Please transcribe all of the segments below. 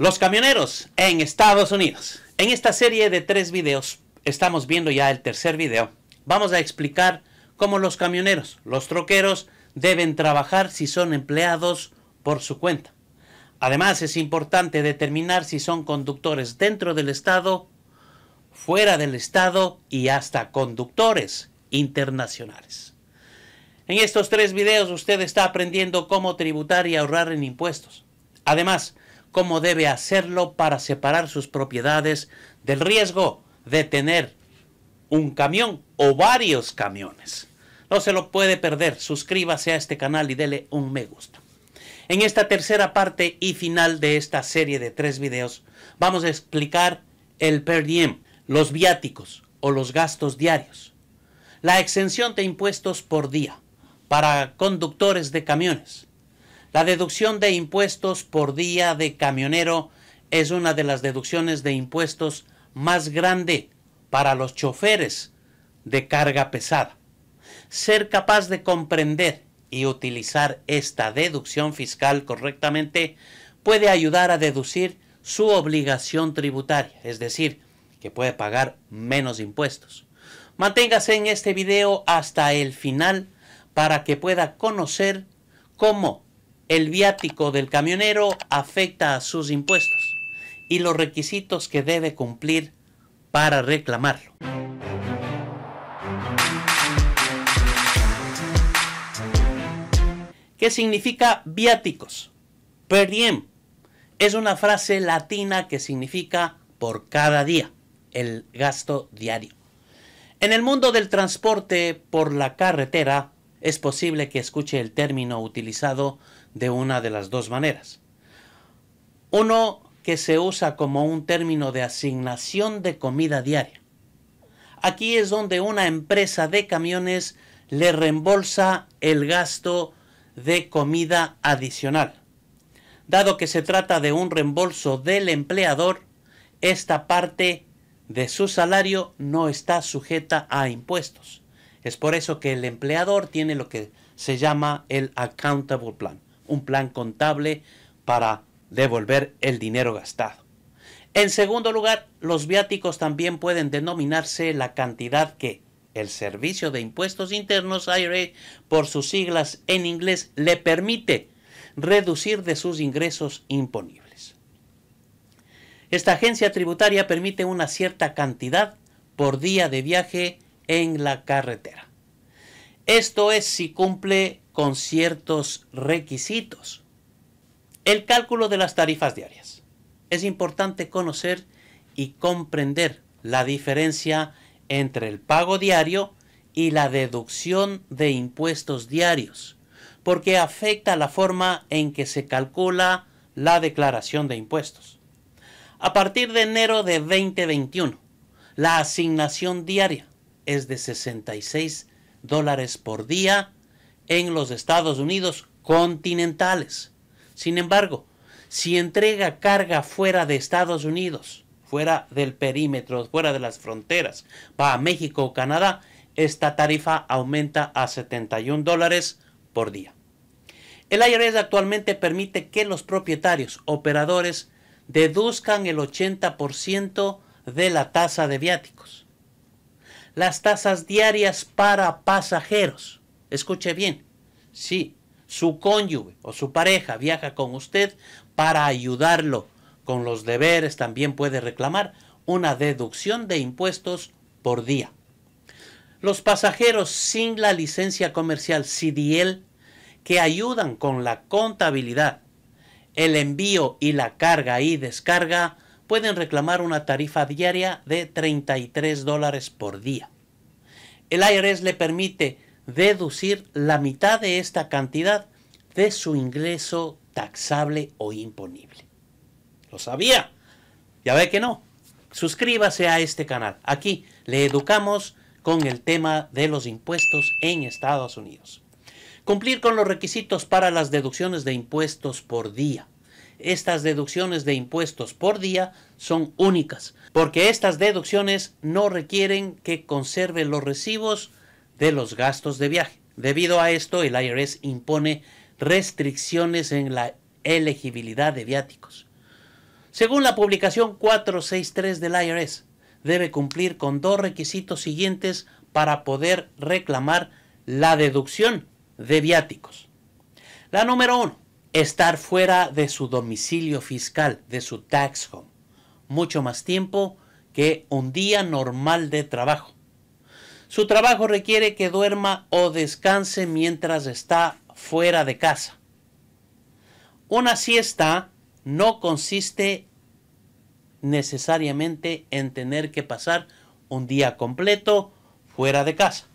Los camioneros en Estados Unidos. En esta serie de tres videos, estamos viendo ya el tercer video, vamos a explicar cómo los camioneros, los troqueros, deben trabajar si son empleados por su cuenta. Además, es importante determinar si son conductores dentro del Estado, fuera del Estado y hasta conductores internacionales. En estos tres videos usted está aprendiendo cómo tributar y ahorrar en impuestos. Además, Cómo debe hacerlo para separar sus propiedades del riesgo de tener un camión o varios camiones. No se lo puede perder, suscríbase a este canal y dele un me gusta. En esta tercera parte y final de esta serie de tres videos vamos a explicar el per diem, los viáticos o los gastos diarios, la exención de impuestos por día para conductores de camiones, la deducción de impuestos por día de camionero es una de las deducciones de impuestos más grande para los choferes de carga pesada. Ser capaz de comprender y utilizar esta deducción fiscal correctamente puede ayudar a deducir su obligación tributaria, es decir, que puede pagar menos impuestos. Manténgase en este video hasta el final para que pueda conocer cómo el viático del camionero afecta a sus impuestos y los requisitos que debe cumplir para reclamarlo. ¿Qué significa viáticos? Per diem. Es una frase latina que significa por cada día, el gasto diario. En el mundo del transporte por la carretera, es posible que escuche el término utilizado de una de las dos maneras. Uno que se usa como un término de asignación de comida diaria. Aquí es donde una empresa de camiones le reembolsa el gasto de comida adicional. Dado que se trata de un reembolso del empleador, esta parte de su salario no está sujeta a impuestos. Es por eso que el empleador tiene lo que se llama el accountable plan un plan contable para devolver el dinero gastado. En segundo lugar, los viáticos también pueden denominarse la cantidad que el Servicio de Impuestos Internos, IRA, por sus siglas en inglés, le permite reducir de sus ingresos imponibles. Esta agencia tributaria permite una cierta cantidad por día de viaje en la carretera. Esto es si cumple con ciertos requisitos. El cálculo de las tarifas diarias. Es importante conocer y comprender la diferencia entre el pago diario y la deducción de impuestos diarios, porque afecta la forma en que se calcula la declaración de impuestos. A partir de enero de 2021, la asignación diaria es de 66 dólares por día en los Estados Unidos continentales. Sin embargo, si entrega carga fuera de Estados Unidos, fuera del perímetro, fuera de las fronteras, va a México o Canadá, esta tarifa aumenta a 71 dólares por día. El IRS actualmente permite que los propietarios, operadores, deduzcan el 80% de la tasa de viáticos. Las tasas diarias para pasajeros Escuche bien. Si su cónyuge o su pareja viaja con usted para ayudarlo con los deberes, también puede reclamar una deducción de impuestos por día. Los pasajeros sin la licencia comercial CDL que ayudan con la contabilidad, el envío y la carga y descarga pueden reclamar una tarifa diaria de 33 dólares por día. El IRS le permite deducir la mitad de esta cantidad de su ingreso taxable o imponible. ¿Lo sabía? Ya ve que no. Suscríbase a este canal. Aquí le educamos con el tema de los impuestos en Estados Unidos. Cumplir con los requisitos para las deducciones de impuestos por día. Estas deducciones de impuestos por día son únicas, porque estas deducciones no requieren que conserve los recibos de los gastos de viaje. Debido a esto, el IRS impone restricciones en la elegibilidad de viáticos. Según la publicación 463 del IRS, debe cumplir con dos requisitos siguientes para poder reclamar la deducción de viáticos. La número uno, estar fuera de su domicilio fiscal, de su tax home, mucho más tiempo que un día normal de trabajo. Su trabajo requiere que duerma o descanse mientras está fuera de casa. Una siesta no consiste necesariamente en tener que pasar un día completo fuera de casa.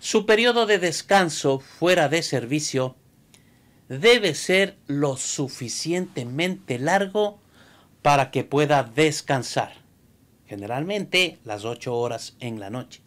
Su periodo de descanso fuera de servicio debe ser lo suficientemente largo para que pueda descansar, generalmente las 8 horas en la noche.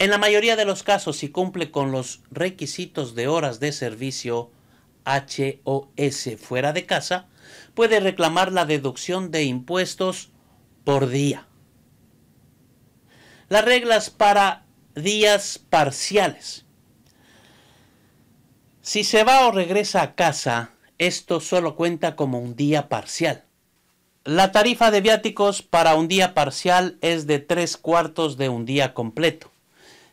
En la mayoría de los casos, si cumple con los requisitos de horas de servicio HOS fuera de casa, puede reclamar la deducción de impuestos por día. Las reglas para días parciales. Si se va o regresa a casa, esto solo cuenta como un día parcial. La tarifa de viáticos para un día parcial es de tres cuartos de un día completo.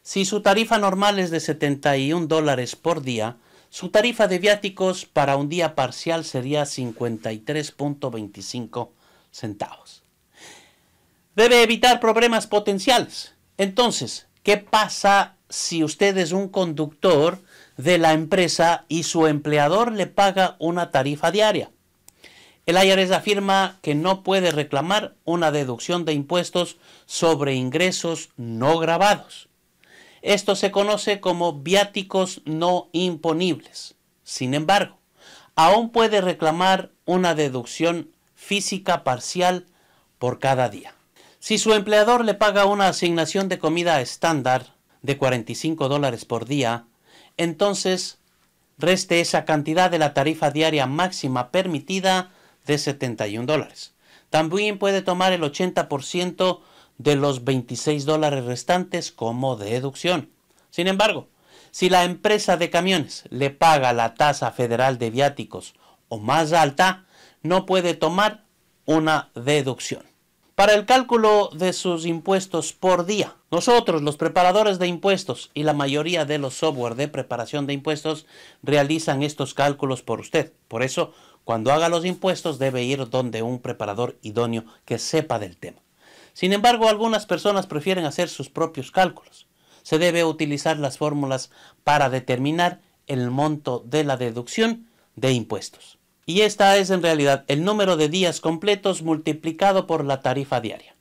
Si su tarifa normal es de 71 dólares por día, su tarifa de viáticos para un día parcial sería 53.25 centavos. Debe evitar problemas potenciales. Entonces, ¿qué pasa si usted es un conductor de la empresa y su empleador le paga una tarifa diaria? El IRS afirma que no puede reclamar una deducción de impuestos sobre ingresos no grabados. Esto se conoce como viáticos no imponibles. Sin embargo, aún puede reclamar una deducción física parcial por cada día. Si su empleador le paga una asignación de comida estándar de 45 dólares por día, entonces reste esa cantidad de la tarifa diaria máxima permitida de 71 dólares. También puede tomar el 80% de los 26 dólares restantes como deducción. Sin embargo, si la empresa de camiones le paga la tasa federal de viáticos o más alta, no puede tomar una deducción. Para el cálculo de sus impuestos por día, nosotros, los preparadores de impuestos y la mayoría de los software de preparación de impuestos realizan estos cálculos por usted. Por eso, cuando haga los impuestos debe ir donde un preparador idóneo que sepa del tema. Sin embargo, algunas personas prefieren hacer sus propios cálculos. Se debe utilizar las fórmulas para determinar el monto de la deducción de impuestos. Y esta es en realidad el número de días completos multiplicado por la tarifa diaria.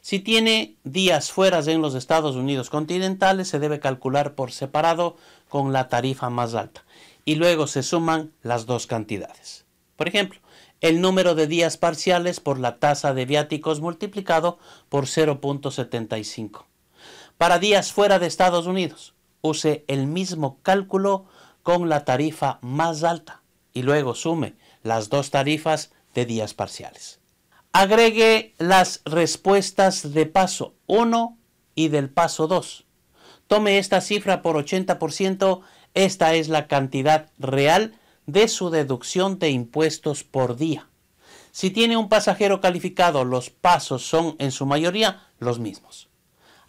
Si tiene días fuera en los Estados Unidos continentales, se debe calcular por separado con la tarifa más alta y luego se suman las dos cantidades. Por ejemplo, el número de días parciales por la tasa de viáticos multiplicado por 0.75. Para días fuera de Estados Unidos, use el mismo cálculo con la tarifa más alta y luego sume las dos tarifas de días parciales. Agregue las respuestas de paso 1 y del paso 2. Tome esta cifra por 80%, esta es la cantidad real de su deducción de impuestos por día. Si tiene un pasajero calificado, los pasos son en su mayoría los mismos.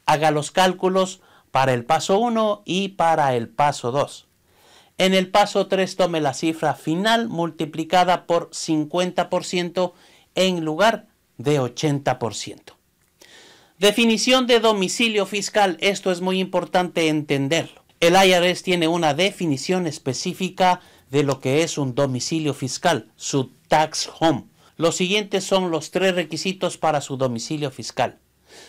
Haga los cálculos para el paso 1 y para el paso 2. En el paso 3 tome la cifra final multiplicada por 50% en lugar de 80%. Definición de domicilio fiscal. Esto es muy importante entenderlo. El IRS tiene una definición específica de lo que es un domicilio fiscal, su tax home. Los siguientes son los tres requisitos para su domicilio fiscal.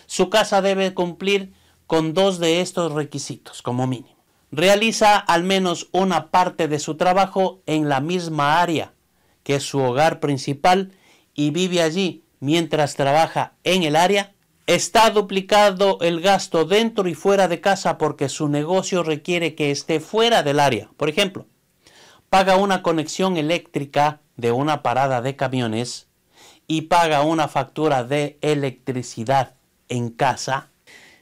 Su casa debe cumplir con dos de estos requisitos como mínimo. Realiza al menos una parte de su trabajo en la misma área que su hogar principal y vive allí mientras trabaja en el área. Está duplicado el gasto dentro y fuera de casa porque su negocio requiere que esté fuera del área. Por ejemplo, paga una conexión eléctrica de una parada de camiones y paga una factura de electricidad en casa,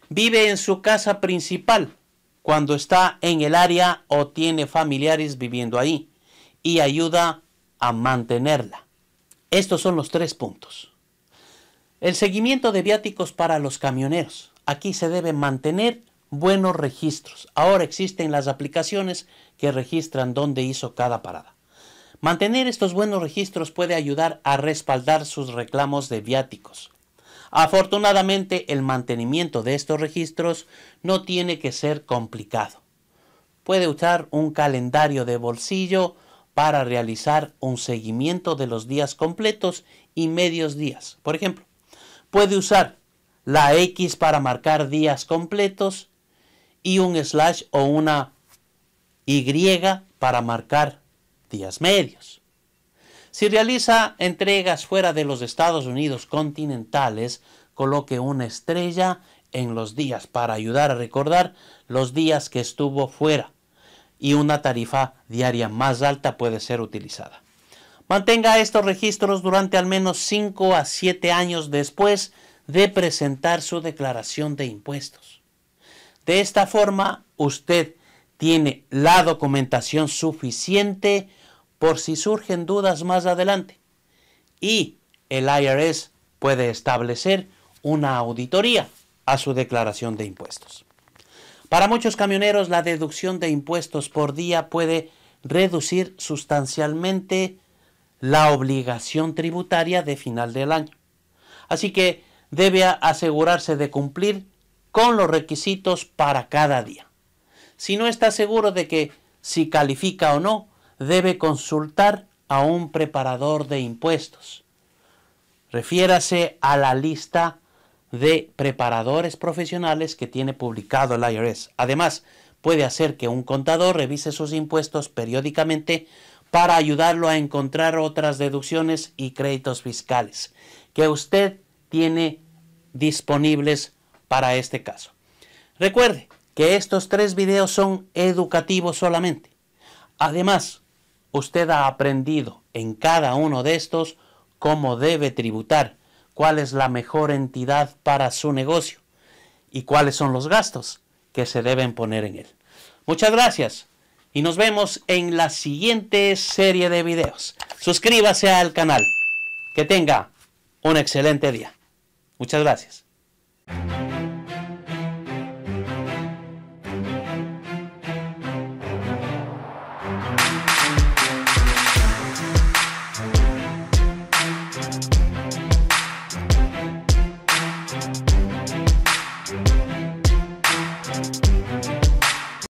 vive en su casa principal cuando está en el área o tiene familiares viviendo ahí y ayuda a mantenerla. Estos son los tres puntos. El seguimiento de viáticos para los camioneros. Aquí se debe mantener buenos registros. Ahora existen las aplicaciones que registran dónde hizo cada parada. Mantener estos buenos registros puede ayudar a respaldar sus reclamos de viáticos. Afortunadamente, el mantenimiento de estos registros no tiene que ser complicado. Puede usar un calendario de bolsillo para realizar un seguimiento de los días completos y medios días. Por ejemplo, puede usar la X para marcar días completos y un slash o una Y para marcar días medios. Si realiza entregas fuera de los Estados Unidos continentales, coloque una estrella en los días para ayudar a recordar los días que estuvo fuera y una tarifa diaria más alta puede ser utilizada. Mantenga estos registros durante al menos 5 a 7 años después de presentar su declaración de impuestos. De esta forma, usted tiene la documentación suficiente por si surgen dudas más adelante. Y el IRS puede establecer una auditoría a su declaración de impuestos. Para muchos camioneros, la deducción de impuestos por día puede reducir sustancialmente la obligación tributaria de final del año. Así que debe asegurarse de cumplir con los requisitos para cada día. Si no está seguro de que si califica o no, debe consultar a un preparador de impuestos. Refiérase a la lista de preparadores profesionales que tiene publicado el IRS. Además, puede hacer que un contador revise sus impuestos periódicamente para ayudarlo a encontrar otras deducciones y créditos fiscales que usted tiene disponibles para este caso. Recuerde que estos tres videos son educativos solamente. Además, usted ha aprendido en cada uno de estos cómo debe tributar, cuál es la mejor entidad para su negocio y cuáles son los gastos que se deben poner en él. Muchas gracias y nos vemos en la siguiente serie de videos. Suscríbase al canal. Que tenga un excelente día. Muchas gracias.